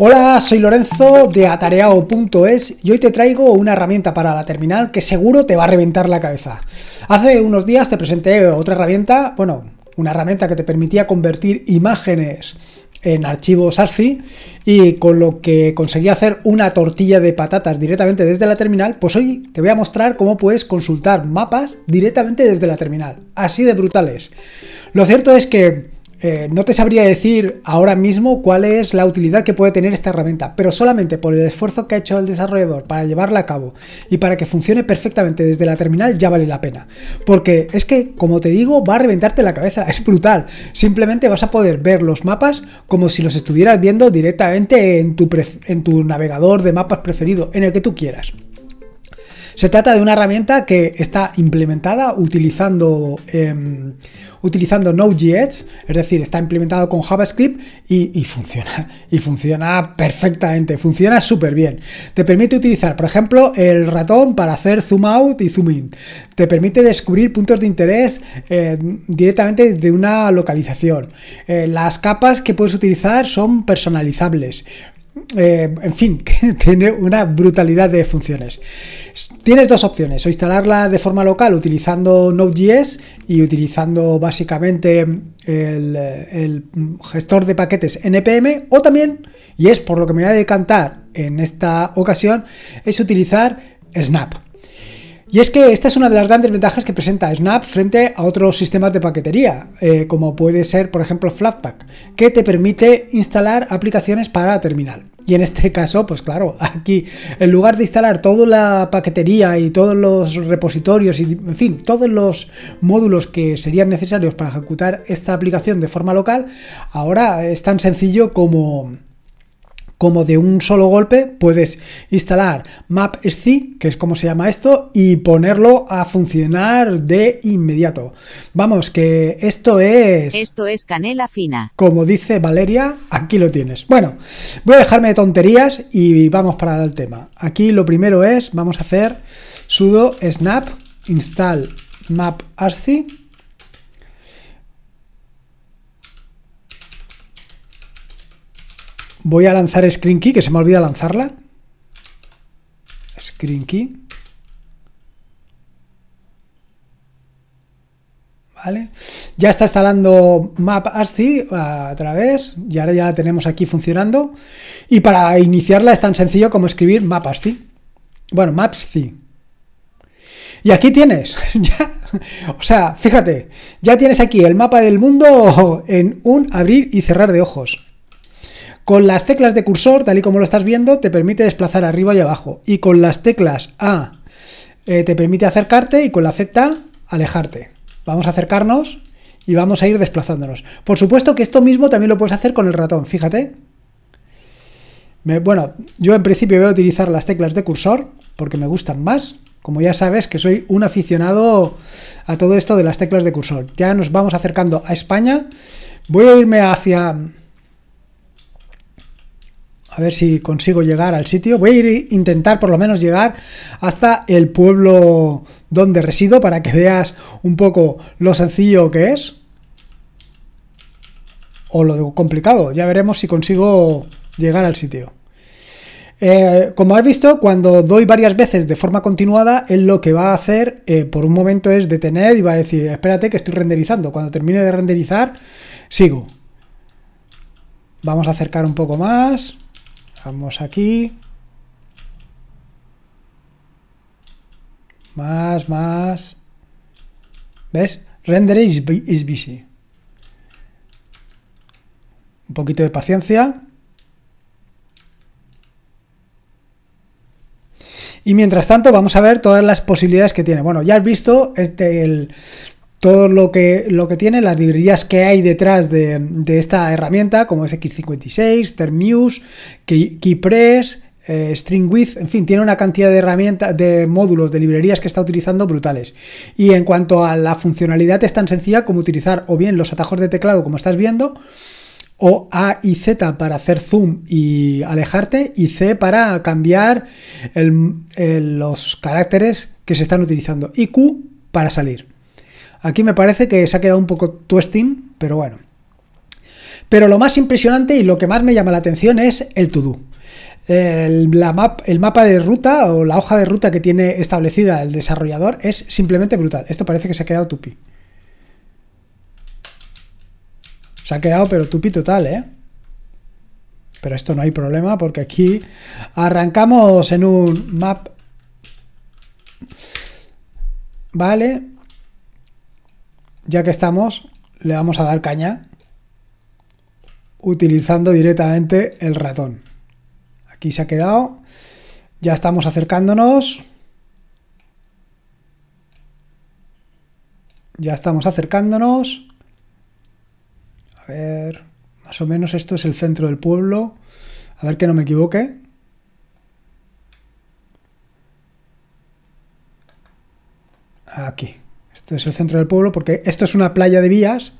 Hola, soy Lorenzo de atareao.es y hoy te traigo una herramienta para la terminal que seguro te va a reventar la cabeza. Hace unos días te presenté otra herramienta, bueno, una herramienta que te permitía convertir imágenes en archivos arci y con lo que conseguí hacer una tortilla de patatas directamente desde la terminal, pues hoy te voy a mostrar cómo puedes consultar mapas directamente desde la terminal. Así de brutales. Lo cierto es que eh, no te sabría decir ahora mismo cuál es la utilidad que puede tener esta herramienta, pero solamente por el esfuerzo que ha hecho el desarrollador para llevarla a cabo y para que funcione perfectamente desde la terminal ya vale la pena. Porque es que, como te digo, va a reventarte la cabeza, es brutal. Simplemente vas a poder ver los mapas como si los estuvieras viendo directamente en tu navegador de mapas preferido, en el que tú quieras. Se trata de una herramienta que está implementada utilizando, eh, utilizando Node.js, es decir, está implementado con JavaScript y, funciona, y funciona perfectamente, funciona súper bien. Te permite utilizar, por ejemplo, el ratón para hacer zoom out y zoom in. Te permite descubrir puntos de interés eh, directamente de una localización. Eh, las capas que puedes utilizar son personalizables. Eh, en fin, tiene una brutalidad de funciones. Tienes dos opciones, o instalarla de forma local utilizando Node.js y utilizando básicamente el, gestor de paquetes NPM, o también, y es por lo que me voy a decantar en esta ocasión, es utilizar Snap. Y es que esta es una de las grandes ventajas que presenta Snap frente a otros sistemas de paquetería, eh, como puede ser, por ejemplo, Flatpak, que te permite instalar aplicaciones para terminal. Y en este caso, pues claro, aquí, en lugar de instalar toda la paquetería y todos los repositorios y, en fin, todos los módulos que serían necesarios para ejecutar esta aplicación de forma local, ahora es tan sencillo como como de un solo golpe puedes instalar MapSC, que es como se llama esto, y ponerlo a funcionar de inmediato. Vamos, que esto es... Esto es canela fina. Como dice Valeria, aquí lo tienes. Bueno, voy a dejarme de tonterías y vamos para el tema. Aquí lo primero es, vamos a hacer sudo snap install mapsc Voy a lanzar Screen que se me olvida lanzarla. Screen ¿Vale? Ya está instalando Map ASCII a eh, través, y ahora ya la tenemos aquí funcionando. Y para iniciarla es tan sencillo como escribir Map ASCII. Bueno, ASCII. Y aquí tienes, o sea, fíjate, ya tienes aquí el mapa del mundo en un abrir y cerrar de ojos. Con las teclas de cursor, tal y como lo estás viendo, te permite desplazar arriba y abajo. Y con las teclas A eh, te permite acercarte y con la Z alejarte. Vamos a acercarnos y vamos a ir desplazándonos. Por supuesto que esto mismo también lo puedes hacer con el ratón, fíjate. bueno, yo en principio voy a utilizar las teclas de cursor porque me gustan más. Como ya sabes que soy un aficionado a todo esto de las teclas de cursor. Ya nos vamos acercando a España. Voy a irme hacia a ver si consigo llegar al sitio. Voy a ir, e intentar por lo menos llegar hasta el pueblo donde resido para que veas un poco lo sencillo que es. O lo complicado. Ya veremos si consigo llegar al sitio. Eh, como has visto, cuando doy varias veces de forma continuada, él lo que va a hacer eh, por un momento es detener y va a decir, espérate que estoy renderizando. Cuando termine de renderizar, sigo. Vamos a acercar un poco más. Vamos aquí. Más, más. ¿Ves? Render is, busy. Un poquito de paciencia. Y mientras tanto vamos a ver todas las posibilidades que tiene. Bueno, ya has visto este, el, todo lo que, lo que tiene, las librerías que hay detrás de, esta herramienta, como es X56, Termuse, Keypress, eh, Stringwidth, en fin, tiene una cantidad de herramientas, de módulos, de librerías que está utilizando brutales. Y en cuanto a la funcionalidad, es tan sencilla como utilizar o bien los atajos de teclado, como estás viendo, o A y Z para hacer zoom y alejarte, y C para cambiar los caracteres que se están utilizando, y Q para salir. Aquí me parece que se ha quedado un poco twisting, pero bueno. Pero lo más impresionante y lo que más me llama la atención es el to-do. El, el mapa de ruta o la hoja de ruta que tiene establecida el desarrollador es simplemente brutal. Esto parece que se ha quedado tupi. Se ha quedado pero tupi total, ¿eh? Pero esto no hay problema porque aquí arrancamos en un map. Vale ya que estamos, le vamos a dar caña utilizando directamente el ratón. Aquí se ha quedado. Ya estamos acercándonos. Ya estamos acercándonos. A ver, más o menos esto es el centro del pueblo. A ver que no me equivoque. Aquí. Este es el centro del pueblo, porque esto es una playa de vías.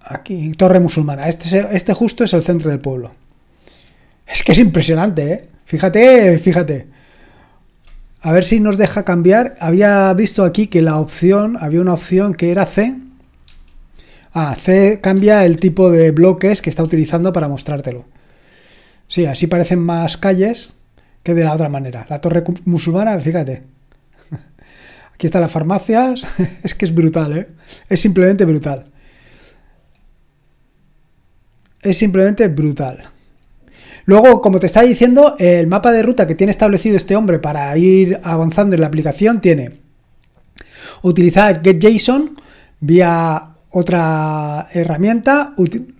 Aquí, torre musulmana. Este, este justo es el centro del pueblo. Es que es impresionante, ¿eh? Fíjate, fíjate. A ver si nos deja cambiar. Había visto aquí que la opción, había una opción que era C. Ah, C cambia el tipo de bloques que está utilizando para mostrártelo. Sí, así parecen más calles que de la otra manera. La torre musulmana, fíjate. Aquí están las farmacias. es que es brutal, ¿eh? Es simplemente brutal. Es simplemente brutal. Luego, como te estaba diciendo, el mapa de ruta que tiene establecido este hombre para ir avanzando en la aplicación tiene utilizar GetJSON vía otra herramienta,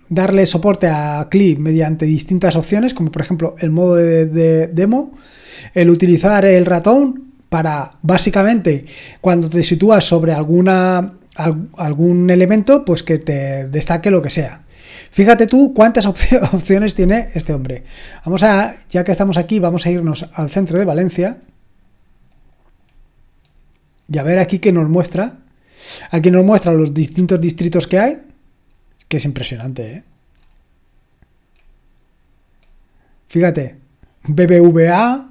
darle soporte a CLI mediante distintas opciones, como por ejemplo el modo de demo, el utilizar el ratón para básicamente cuando te sitúas sobre alguna algún elemento, pues que te destaque lo que sea. Fíjate tú cuántas opciones tiene este hombre. Vamos a, ya que estamos aquí, vamos a irnos al centro de Valencia. Y a ver aquí qué nos muestra. Aquí nos muestra los distintos distritos que hay. Que es impresionante, ¿eh? Fíjate. BBVA,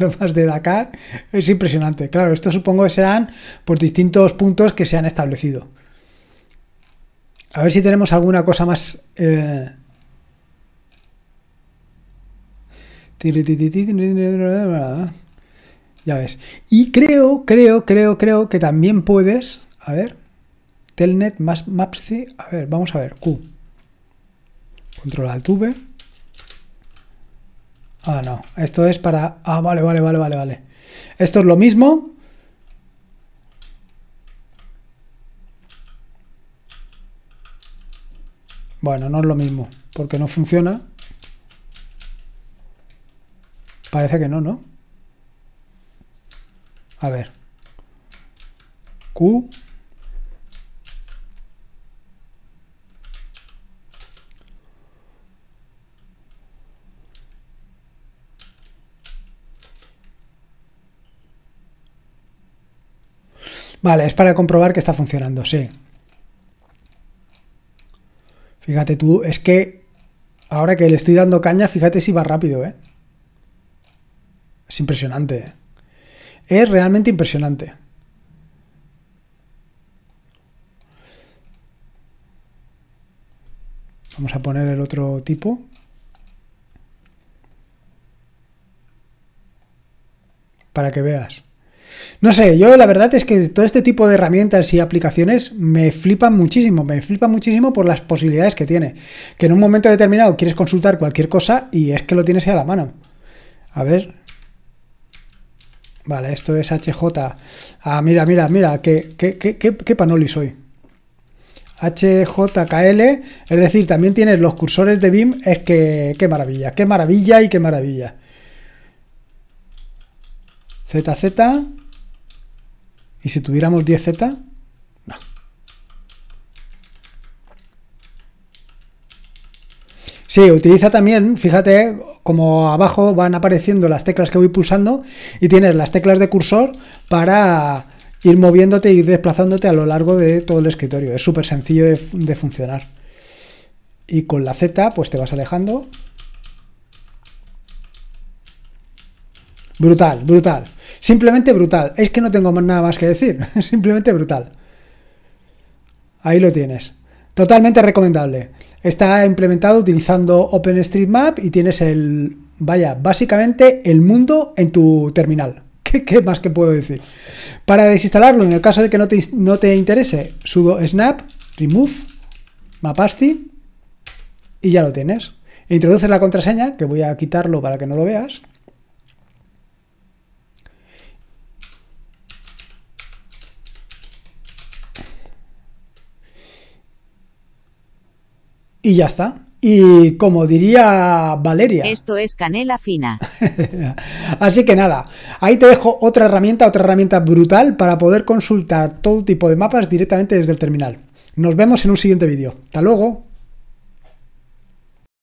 lo a más de Dakar. Es impresionante. Claro, esto supongo que serán por pues, distintos puntos que se han establecido. A ver si tenemos alguna cosa más... Ya ves. Y creo, creo, creo, creo que también puedes... A ver. Telnet más Mapsy. A ver, vamos a ver. Q. Control al V. Ah, no. Esto es para... Ah, vale, vale, vale, vale, vale. Esto es lo mismo. Bueno, no es lo mismo, porque no funciona. Parece que no, ¿no? A ver. Q Vale, es para comprobar que está funcionando, sí. Fíjate tú, es que ahora que le estoy dando caña, fíjate si va rápido, ¿eh? Es impresionante. ¿eh? Es realmente impresionante. Vamos a poner el otro tipo. Para que veas. No sé, yo la verdad es que todo este tipo de herramientas y aplicaciones me flipan muchísimo, me flipan muchísimo por las posibilidades que tiene. Que en un momento determinado quieres consultar cualquier cosa y es que lo tienes ahí a la mano. A ver. Vale, esto es HJ. Ah, mira, mira, mira, qué, qué, qué, qué panoli soy. HJKL, es decir, también tienes los cursores de BIM, es que qué maravilla, qué maravilla y qué maravilla. ZZ, ¿Y si tuviéramos 10Z? No. Sí, utiliza también, fíjate, como abajo van apareciendo las teclas que voy pulsando y tienes las teclas de cursor para ir moviéndote y desplazándote a lo largo de todo el escritorio. Es súper sencillo de funcionar. Y con la Z, pues te vas alejando. Brutal, brutal. Simplemente brutal. Es que no tengo nada más que decir. Simplemente brutal. Ahí lo tienes. Totalmente recomendable. Está implementado utilizando OpenStreetMap y tienes el, vaya, básicamente el mundo en tu terminal. ¿Qué, más que puedo decir? Para desinstalarlo, en el caso de que no te, interese, sudo snap, remove, mapasti y ya lo tienes. Introduce introduces la contraseña, que voy a quitarlo para que no lo veas. Y ya está. Y como diría Valeria. Esto es canela fina. Así que nada, ahí te dejo otra herramienta, otra herramienta brutal para poder consultar todo tipo de mapas directamente desde el terminal. Nos vemos en un siguiente vídeo. Hasta luego.